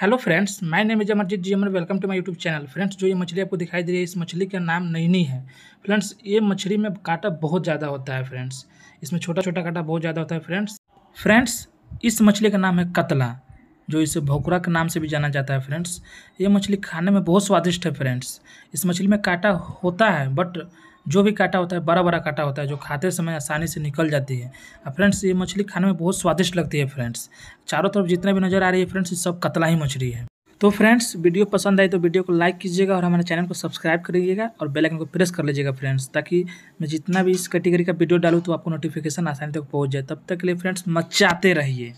hello friends मैं name is Amarjeet ji Amar welcome to my YouTube channel friends जो ये मछली आपको दिखाई दे रही है इस मछली का नाम नैनी है फ्रेंड्स ये मछली में काटा बहुत ज़्यादा होता है फ्रेंड्स इसमें छोटा छोटा काटा बहुत ज़्यादा होता है फ्रेंड्स फ्रेंड्स इस मछली का नाम है कतला जो इसे भोकरा के नाम से भी जाना जाता है फ्रेंड्स ये मछली खाने में बहुत स्वादिष्ट है फ्रेंड्स इस मछली में काटा होता है बट जो भी कांटा होता है बड़ा बड़ा काटा होता है जो खाते समय आसानी से निकल जाती है फ्रेंड्स ये मछली खाने में बहुत स्वादिष्ट लगती है फ्रेंड्स चारों तरफ जितना भी नज़र आ रही है फ्रेंड्स ये सब कतला ही मछली है तो फ्रेंड्स वीडियो पसंद आई तो वीडियो को लाइक कीजिएगा और हमारे चैनल को सब्सक्राइब करिएगा और बेल आइकन को प्रेस कर लीजिएगा फ्रेंड्स ताकि मैं जितना भी इस कैटेगरी का वीडियो डालूँ तो आपको नोटिफिकेशन आसानी तक पहुँच जाए तब तक के लिए फ्रेंड्स मचाते रहिए